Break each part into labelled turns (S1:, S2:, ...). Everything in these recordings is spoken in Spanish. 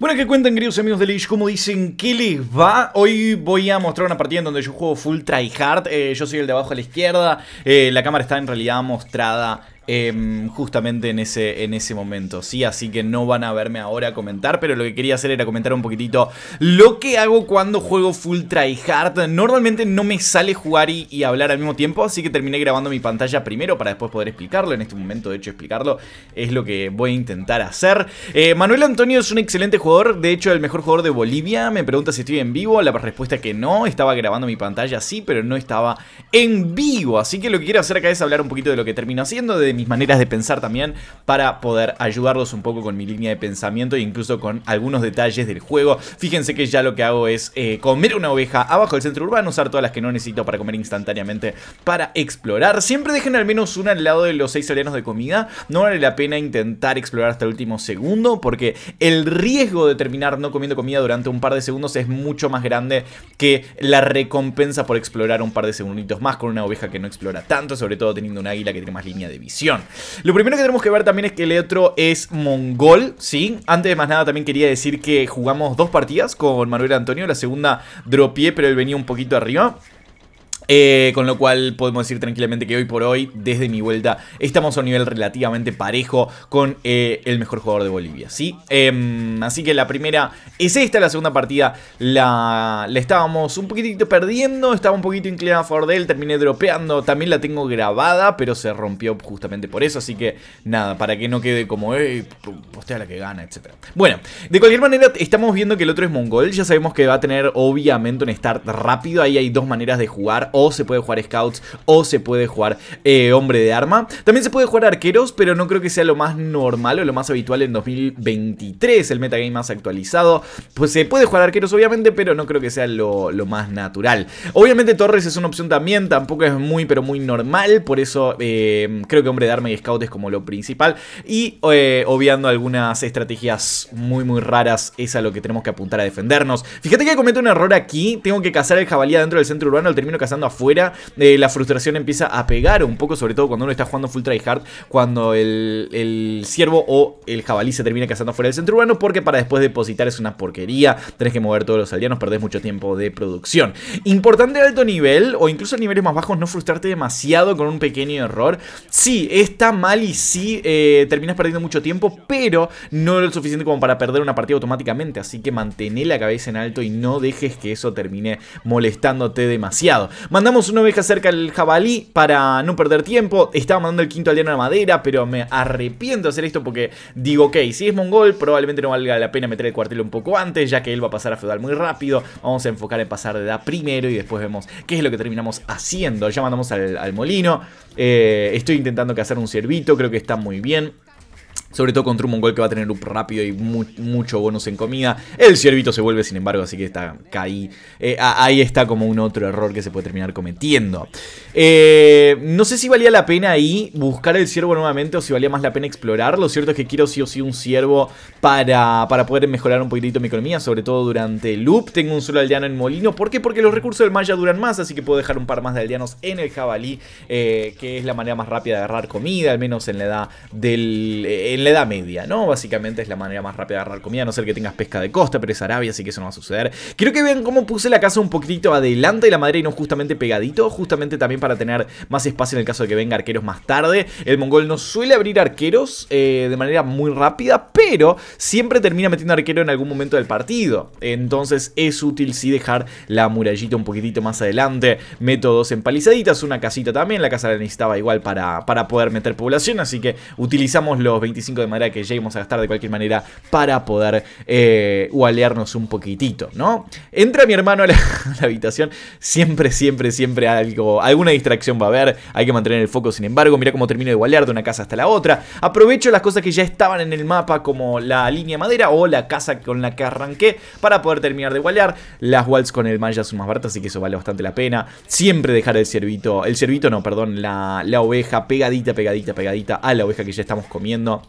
S1: Bueno, ¿qué cuentan queridos amigos de Leash? ¿Cómo dicen? ¿Qué les va? Hoy voy a mostrar una partida en donde yo juego full tryhard. Eh, yo soy el de abajo a la izquierda. Eh, la cámara está en realidad mostrada Em, justamente en ese, en ese momento, ¿sí? Así que no van a verme ahora comentar, pero lo que quería hacer era comentar un poquitito lo que hago cuando juego full Hard, Normalmente no me sale jugar y, hablar al mismo tiempo, así que terminé grabando mi pantalla primero para después poder explicarlo. En este momento, de hecho, explicarlo es lo que voy a intentar hacer. Eh, Manuel Antonio es un excelente jugador, de hecho, el mejor jugador de Bolivia. Me pregunta si estoy en vivo, la respuesta es que no, estaba grabando mi pantalla, sí, pero no estaba en vivo. Así que lo que quiero hacer acá es hablar un poquito de lo que termino haciendo, de mis maneras de pensar también para poder ayudarlos un poco con mi línea de pensamiento e incluso con algunos detalles del juego. Fíjense que ya lo que hago es eh, comer una oveja abajo del centro urbano, usar todas las que no necesito para comer instantáneamente para explorar. Siempre dejen al menos una al lado de los seis alienos de comida. No vale la pena intentar explorar hasta el último segundo porque el riesgo de terminar no comiendo comida durante un par de segundos es mucho más grande que la recompensa por explorar un par de segunditos más con una oveja que no explora tanto, sobre todo teniendo un águila que tiene más línea de visión lo primero que tenemos que ver también es que el otro es mongol, ¿sí? Antes de más nada también quería decir que jugamos dos partidas con Manuel Antonio, la segunda dropié pero él venía un poquito arriba. Eh, con lo cual podemos decir tranquilamente que hoy por hoy, desde mi vuelta, estamos a un nivel relativamente parejo con eh, el mejor jugador de Bolivia, ¿sí? Em, así que la primera es esta, la segunda partida la, estábamos un poquitito perdiendo, estaba un poquito inclinada a favor de él, terminé dropeando, también la tengo grabada, pero se rompió justamente por eso, así que nada, para que no quede como, eh, postea la que gana, etc. Bueno, de cualquier manera, estamos viendo que el otro es mongol, ya sabemos que va a tener obviamente un start rápido, ahí hay dos maneras de jugar o se puede jugar scouts, o se puede jugar eh, hombre de arma. También se puede jugar arqueros, pero no creo que sea lo más normal o lo más habitual en 2023, el metagame más actualizado. Pues se puede jugar arqueros, obviamente, pero no creo que sea lo, más natural. Obviamente Torres es una opción también, tampoco es muy, pero muy normal, por eso eh, creo que hombre de arma y scout es como lo principal. Y eh, obviando algunas estrategias muy, muy raras, es a lo que tenemos que apuntar a defendernos. Fíjate que cometo un error aquí, tengo que cazar el jabalí dentro del centro urbano, al termino cazando afuera, eh, la frustración empieza a pegar un poco, sobre todo cuando uno está jugando full tryhard, cuando el, el ciervo o el jabalí se termina cazando fuera del centro urbano, porque para después depositar es una porquería, tenés que mover todos los aldeanos, perdés mucho tiempo de producción. Importante alto nivel, o incluso a niveles más bajos, no frustrarte demasiado con un pequeño error. Sí, está mal y sí, eh, terminas perdiendo mucho tiempo, pero no lo suficiente como para perder una partida automáticamente, así que mantén la cabeza en alto y no dejes que eso termine molestándote demasiado. Mandamos una oveja cerca al jabalí para no perder tiempo. Estaba mandando el quinto aldeano a la madera, pero me arrepiento de hacer esto porque digo, ok, si es mongol, probablemente no valga la pena meter el cuartel un poco antes, ya que él va a pasar a feudal muy rápido. Vamos a enfocar en pasar de edad primero y después vemos qué es lo que terminamos haciendo. Ya mandamos al, molino. Eh, estoy intentando hacer un ciervito, creo que está muy bien sobre todo contra un mongol que va a tener un rápido y mucho bonus en comida. El ciervito se vuelve, sin embargo, así que está caí. Eh, ahí está como un otro error que se puede terminar cometiendo. Eh, no sé si valía la pena ahí buscar el ciervo nuevamente o si valía más la pena explorar. Lo cierto es que quiero sí o sí un ciervo para, para poder mejorar un poquitito mi economía, sobre todo durante el loop. Tengo un solo aldeano en Molino. ¿Por qué? Porque los recursos del Maya duran más, así que puedo dejar un par más de aldeanos en el jabalí, eh, que es la manera más rápida de agarrar comida, al menos en la edad del la Edad Media, ¿no? Básicamente es la manera más rápida de agarrar comida, a no ser que tengas pesca de costa, pero es Arabia, así que eso no va a suceder. Quiero que vean cómo puse la casa un poquitito adelante y la madera y no justamente pegadito, justamente también para tener más espacio en el caso de que venga arqueros más tarde. El mongol no suele abrir arqueros eh, de manera muy rápida, pero siempre termina metiendo arquero en algún momento del partido. Entonces es útil sí dejar la murallita un poquitito más adelante. Meto dos empalizaditas, una casita también, la casa la necesitaba igual para, para poder meter población, así que utilizamos los 25 de manera que lleguemos a gastar de cualquier manera para poder eh, gualearnos un poquitito, ¿no? Entra mi hermano a la, habitación, siempre, siempre, siempre algo, alguna distracción va a haber, hay que mantener el foco, sin embargo, mira cómo termino de gualear de una casa hasta la otra, aprovecho las cosas que ya estaban en el mapa como la línea madera o la casa con la que arranqué para poder terminar de gualear, las walls con el malla son más baratas, así que eso vale bastante la pena, siempre dejar el cervito, el cervito no, perdón, la, la oveja pegadita, pegadita, pegadita a la oveja que ya estamos comiendo.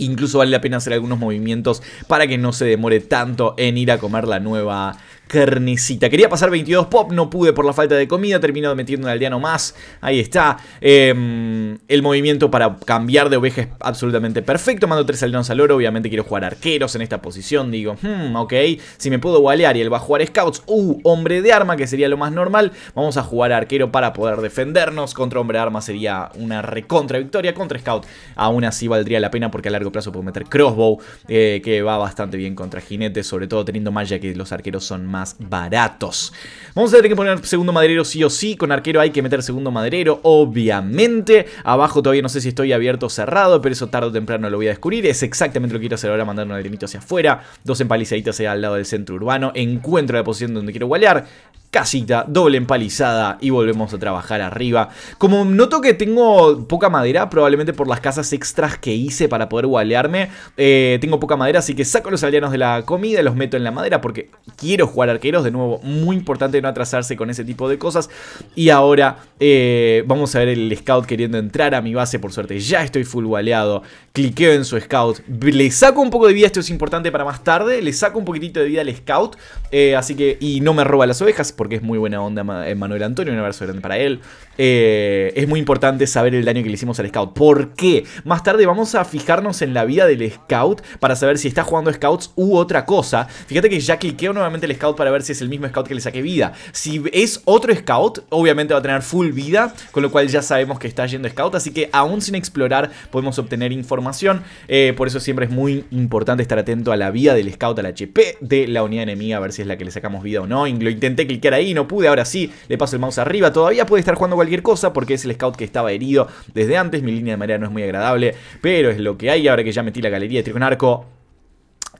S1: Incluso vale la pena hacer algunos movimientos para que no se demore tanto en ir a comer la nueva carnicita. Quería pasar 22 pop, no pude por la falta de comida, termino metiendo un aldeano más, ahí está. Em, el movimiento para cambiar de oveja es absolutamente perfecto, mando tres aldeanos al oro, obviamente quiero jugar arqueros en esta posición, digo, hmm, ok, si me puedo balear, y él va a jugar scouts, uh, hombre de arma, que sería lo más normal, vamos a jugar arquero para poder defendernos, contra hombre de arma sería una recontra victoria, contra scout aún así valdría la pena porque a largo plazo puedo meter Crossbow, eh, que va bastante bien contra jinetes, sobre todo teniendo más ya que los arqueros son más baratos. Vamos a tener que poner segundo maderero sí o sí, con arquero hay que meter segundo maderero, obviamente. Abajo todavía no sé si estoy abierto o cerrado, pero eso tarde o temprano lo voy a descubrir. Es exactamente lo que quiero hacer ahora, mandar un arenito hacia afuera, dos empalizaditas al lado del centro urbano, encuentro la posición donde quiero gualear, casita, doble empalizada y volvemos a trabajar arriba. Como noto que tengo poca madera, probablemente por las casas extras que hice para poder gualearme, eh, tengo poca madera, así que saco los alianos de la comida, los meto en la madera porque quiero jugar arqueros, de nuevo, muy importante no atrasarse con ese tipo de cosas. Y ahora eh, vamos a ver el scout queriendo entrar a mi base, por suerte ya estoy full gualeado, cliqueo en su scout, le saco un poco de vida, esto es importante para más tarde, le saco un poquitito de vida al scout, eh, así que, y no me roba las ovejas, porque es muy buena onda eh, Manuel Antonio, un abrazo grande para él. Eh, es muy importante saber el daño que le hicimos al scout. ¿Por qué? Más tarde vamos a fijarnos en la vida del scout para saber si está jugando scouts u otra cosa. Fíjate que ya cliqueo nuevamente el scout para ver si es el mismo scout que le saqué vida. Si es otro scout, obviamente va a tener full vida, con lo cual ya sabemos que está yendo scout. Así que aún sin explorar podemos obtener información. Eh, por eso siempre es muy importante estar atento a la vida del scout, al HP de la unidad enemiga, a ver si es la que le sacamos vida o no. Lo intenté cliquear ahí, no pude, ahora sí, le paso el mouse arriba. Todavía puede estar jugando cosa porque es el scout que estaba herido desde antes. Mi línea de marea no es muy agradable, pero es lo que hay. Ahora que ya metí la galería de tiro con arco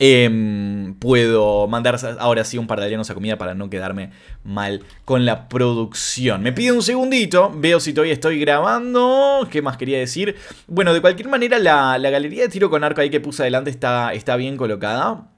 S1: em, puedo mandar ahora sí un par de alianos a comida para no quedarme mal con la producción. Me pide un segundito, veo si todavía estoy grabando. ¿Qué más quería decir? Bueno, de cualquier manera, la, galería de tiro con arco ahí que puse adelante está, está bien colocada.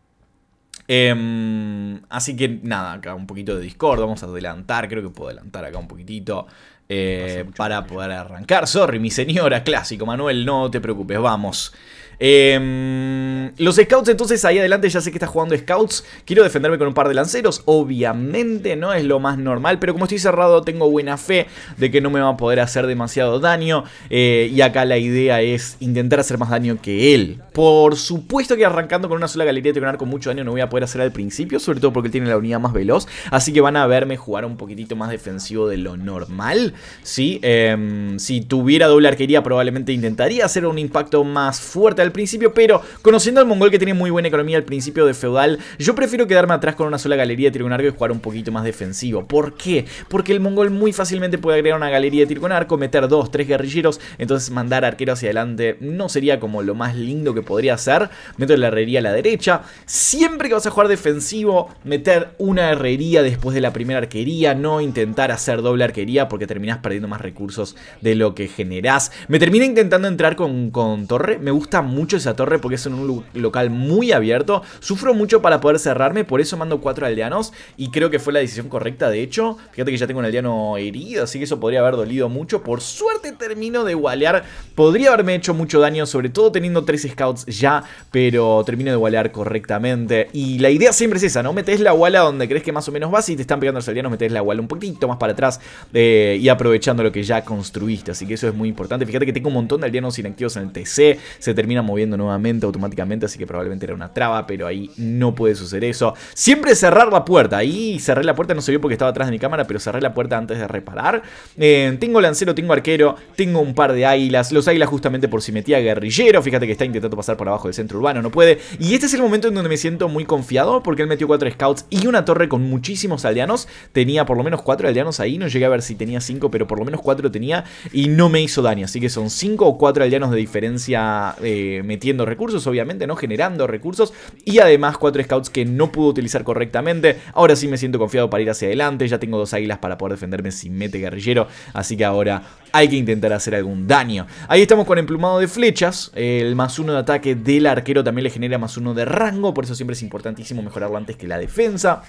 S1: Em, así que nada, acá un poquito de Discord, vamos a adelantar, creo que puedo adelantar acá un poquitito. Eh, para poder arrancar. Sorry, mi señora, clásico, Manuel, no te preocupes, vamos. Em, los scouts, entonces, ahí adelante ya sé que está jugando scouts. Quiero defenderme con un par de lanceros, obviamente, no es lo más normal. Pero como estoy cerrado, tengo buena fe de que no me va a poder hacer demasiado daño. Eh, y acá la idea es intentar hacer más daño que él. Por supuesto que arrancando con una sola galería de con mucho daño no voy a poder hacer al principio, sobre todo porque él tiene la unidad más veloz. Así que van a verme jugar un poquitito más defensivo de lo normal. Em, si tuviera doble arquería, probablemente intentaría hacer un impacto más fuerte al principio, pero conociendo al mongol que tiene muy buena economía al principio de feudal, yo prefiero quedarme atrás con una sola galería de tir con arco y jugar un poquito más defensivo. ¿Por qué? Porque el mongol muy fácilmente puede agregar una galería de tir con arco, meter dos, tres guerrilleros, entonces mandar arquero hacia adelante no sería como lo más lindo que podría hacer. Meto la herrería a la derecha. Siempre que vas a jugar defensivo, meter una herrería después de la primera arquería, no intentar hacer doble arquería porque terminas perdiendo más recursos de lo que generás. Me termina intentando entrar con, con torre, me gusta mucho esa torre porque es en un local muy abierto. Sufro mucho para poder cerrarme, por eso mando cuatro aldeanos. Y creo que fue la decisión correcta, de hecho. Fíjate que ya tengo un aldeano herido, así que eso podría haber dolido mucho. Por suerte termino de gualear. Podría haberme hecho mucho daño, sobre todo teniendo tres scouts ya, pero termino de gualear correctamente. Y la idea siempre es esa, ¿no? Metes la guala donde crees que más o menos vas y te están pegando los aldeanos, metes la guala un poquito más para atrás eh, y aprovechando lo que ya construiste. Así que eso es muy importante. Fíjate que tengo un montón de aldeanos inactivos en el TC. Se termina moviendo nuevamente automáticamente, así que probablemente era una traba, pero ahí no puede suceder eso. Siempre cerrar la puerta, ahí cerré la puerta, no se vio porque estaba atrás de mi cámara, pero cerré la puerta antes de reparar. Eh, tengo lancero, tengo arquero, tengo un par de águilas, los águilas justamente por si metía guerrillero, fíjate que está intentando pasar por abajo del centro urbano, no puede. Y este es el momento en donde me siento muy confiado porque él metió cuatro scouts y una torre con muchísimos aldeanos, tenía por lo menos cuatro aldeanos ahí, no llegué a ver si tenía cinco, pero por lo menos cuatro tenía y no me hizo daño, así que son cinco o cuatro aldeanos de diferencia. Eh, eh, metiendo recursos, obviamente, ¿no? Generando recursos. Y además cuatro scouts que no pudo utilizar correctamente. Ahora sí me siento confiado para ir hacia adelante. Ya tengo dos águilas para poder defenderme si mete guerrillero. Así que ahora hay que intentar hacer algún daño. Ahí estamos con emplumado de flechas. El más uno de ataque del arquero también le genera más uno de rango. Por eso siempre es importantísimo mejorarlo antes que la defensa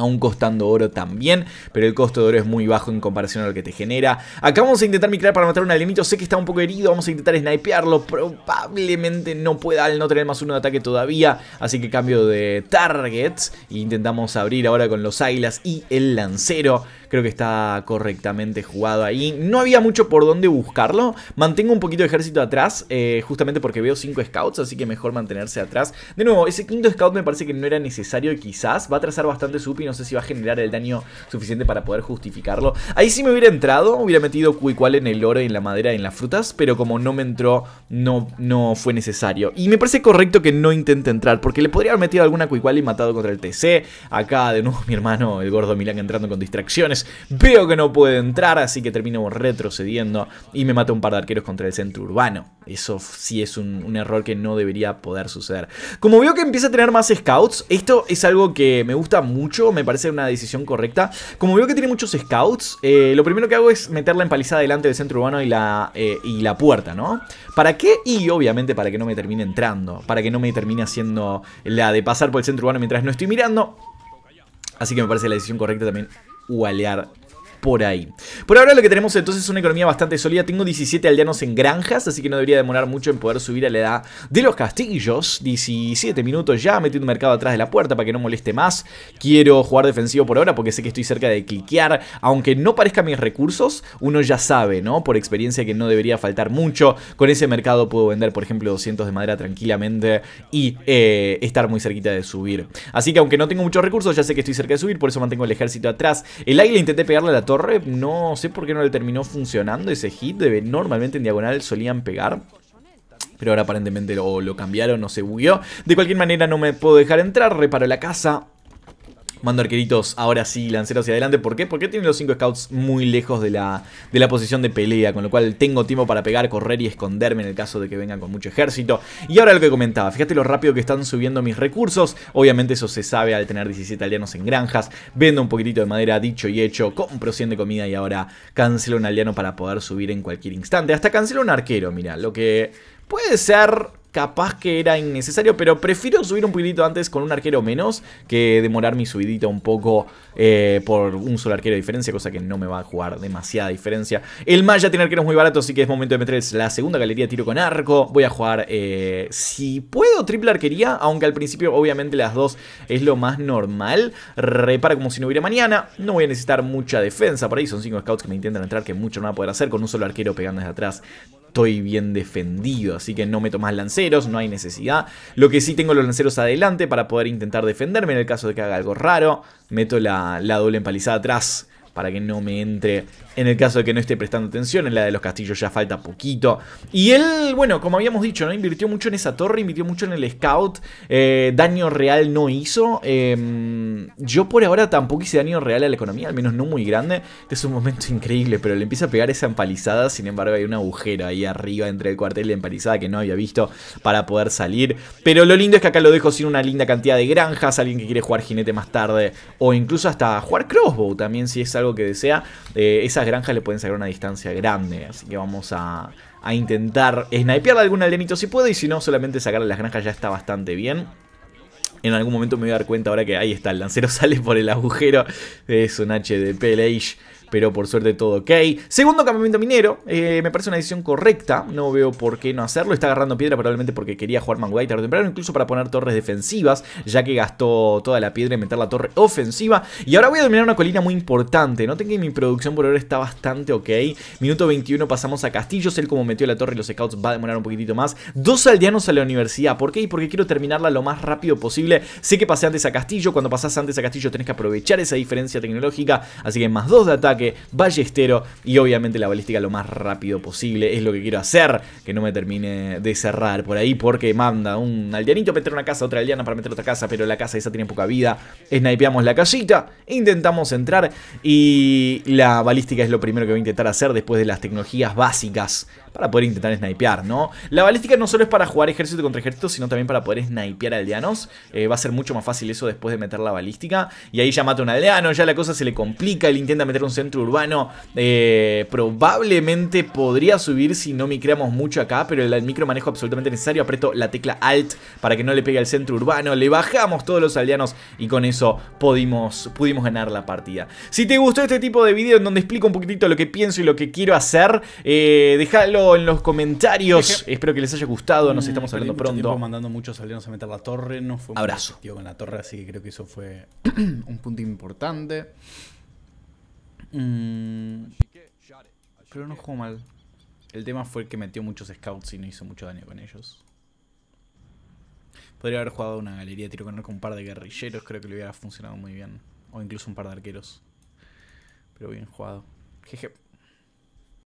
S1: aún costando oro también, pero el costo de oro es muy bajo en comparación a lo que te genera. Acá vamos a intentar migrar para matar un alimento. sé que está un poco herido, vamos a intentar snipearlo, probablemente no pueda al no tener más uno de ataque todavía, así que cambio de targets e intentamos abrir ahora con los águilas y el lancero. Creo que está correctamente jugado ahí. No había mucho por dónde buscarlo. Mantengo un poquito de ejército atrás, eh, justamente porque veo 5 scouts, así que mejor mantenerse atrás. De nuevo, ese quinto scout me parece que no era necesario quizás. Va a trazar bastante supe. y no sé si va a generar el daño suficiente para poder justificarlo. Ahí sí me hubiera entrado, hubiera metido cual en el oro, en la madera, y en las frutas, pero como no me entró, no, no fue necesario. Y me parece correcto que no intente entrar, porque le podría haber metido alguna cuicual y matado contra el TC. Acá de nuevo mi hermano, el gordo Milán, entrando con distracciones Veo que no puede entrar, así que termino retrocediendo y me mata un par de arqueros contra el centro urbano. Eso sí es un, error que no debería poder suceder. Como veo que empieza a tener más scouts, esto es algo que me gusta mucho, me parece una decisión correcta. Como veo que tiene muchos scouts, eh, lo primero que hago es meter la empalizada delante del centro urbano y la, eh, y la puerta, ¿no? ¿Para qué? Y obviamente para que no me termine entrando, para que no me termine haciendo la de pasar por el centro urbano mientras no estoy mirando. Así que me parece la decisión correcta también Ualear por ahí. Por ahora lo que tenemos entonces es una economía bastante sólida. Tengo 17 aldeanos en granjas, así que no debería demorar mucho en poder subir a la edad de los castillos. 17 minutos ya, metí un mercado atrás de la puerta para que no moleste más. Quiero jugar defensivo por ahora porque sé que estoy cerca de cliquear. Aunque no parezca mis recursos, uno ya sabe, ¿no? Por experiencia que no debería faltar mucho. Con ese mercado puedo vender, por ejemplo, 200 de madera tranquilamente y eh, estar muy cerquita de subir. Así que aunque no tengo muchos recursos, ya sé que estoy cerca de subir, por eso mantengo el ejército atrás. El águila intenté pegarle a la torre, no sé por qué no le terminó funcionando ese hit. normalmente en diagonal solían pegar. Pero ahora aparentemente lo, cambiaron, no se bugueó. De cualquier manera no me puedo dejar entrar, reparo la casa. Mando arqueritos ahora sí, lanceros hacia adelante. ¿Por qué? Porque tienen los 5 scouts muy lejos de la, de la posición de pelea, con lo cual tengo tiempo para pegar, correr y esconderme en el caso de que vengan con mucho ejército. Y ahora lo que comentaba, fíjate lo rápido que están subiendo mis recursos. Obviamente eso se sabe al tener 17 aldeanos en granjas. Vendo un poquitito de madera, dicho y hecho, compro 100 de comida y ahora cancelo un aliano para poder subir en cualquier instante. Hasta cancelo un arquero, mira, lo que puede ser capaz que era innecesario, pero prefiero subir un poquitito antes con un arquero menos que demorar mi subidita un poco eh, por un solo arquero de diferencia, cosa que no me va a jugar demasiada diferencia. El Maya tiene arqueros muy baratos, así que es momento de meter la segunda galería tiro con arco. Voy a jugar, eh, si puedo, triple arquería, aunque al principio obviamente las dos es lo más normal. Repara como si no hubiera mañana, no voy a necesitar mucha defensa, por ahí son cinco scouts que me intentan entrar, que mucho no va a poder hacer con un solo arquero pegando desde atrás estoy bien defendido, así que no meto más lanceros, no hay necesidad. Lo que sí tengo los lanceros adelante para poder intentar defenderme en el caso de que haga algo raro. Meto la, la doble empalizada atrás para que no me entre en el caso de que no esté prestando atención. En la de los castillos ya falta poquito. Y él, bueno, como habíamos dicho, ¿no? invirtió mucho en esa torre, invirtió mucho en el scout. Eh, daño real no hizo. Em, yo por ahora tampoco hice daño real a la economía, al menos no muy grande. Este es un momento increíble, pero le empieza a pegar esa empalizada. Sin embargo, hay un agujero ahí arriba entre el cuartel y la empalizada que no había visto para poder salir. Pero lo lindo es que acá lo dejo sin una linda cantidad de granjas. Alguien que quiere jugar jinete más tarde. O incluso hasta jugar crossbow también, si es algo que desea, eh, esas granjas le pueden sacar una distancia grande. Así que vamos a, a intentar snipearle algún alienito si puede. Y si no, solamente sacarle las granjas ya está bastante bien. En algún momento me voy a dar cuenta ahora que ahí está, el lancero sale por el agujero. Es un HDP Lage pero por suerte todo ok. Segundo campamento minero, eh, me parece una decisión correcta, no veo por qué no hacerlo. Está agarrando piedra probablemente porque quería jugar Manguay tarde o temprano, incluso para poner torres defensivas, ya que gastó toda la piedra en meter la torre ofensiva. Y ahora voy a dominar una colina muy importante, noten que mi producción por ahora está bastante ok. Minuto 21 pasamos a castillo él como metió la torre y los scouts va a demorar un poquitito más. Dos aldeanos a la universidad, ¿por qué? porque quiero terminarla lo más rápido posible. Sé que pasé antes a Castillo, cuando pasás antes a Castillo tenés que aprovechar esa diferencia tecnológica, así que más dos de ataque ballestero y obviamente la balística lo más rápido posible. Es lo que quiero hacer, que no me termine de cerrar por ahí porque manda un aldeanito a meter una casa, otra aldeana para meter otra casa, pero la casa esa tiene poca vida. Snipeamos la casita, intentamos entrar y la balística es lo primero que voy a intentar hacer después de las tecnologías básicas para poder intentar snipear, ¿no? La balística no solo es para jugar ejército contra ejército, sino también para poder snipear aldeanos. Eh, va a ser mucho más fácil eso después de meter la balística. Y ahí ya mata un aldeano, ya la cosa se le complica, él intenta meter un centro urbano. Eh, probablemente podría subir si no micreamos mucho acá, pero el, micro manejo absolutamente necesario. Aprieto la tecla Alt para que no le pegue al centro urbano. Le bajamos todos los aldeanos y con eso pudimos, pudimos ganar la partida. Si te gustó este tipo de video en donde explico un poquitito lo que pienso y lo que quiero hacer, eh, déjalo en los comentarios. Espero que les haya gustado. Nos mm, estamos hablando pronto. mandando muchos saliéndonos a meter la torre. No fue Abrazo. con la torre, así que creo que eso fue un punto importante. pero mm, no jugó mal. El tema fue que metió muchos scouts y no hizo mucho daño con ellos. Podría haber jugado una galería de tiro con arco un par de guerrilleros, creo que le hubiera funcionado muy bien. O incluso un par de arqueros. Pero bien jugado. Jeje.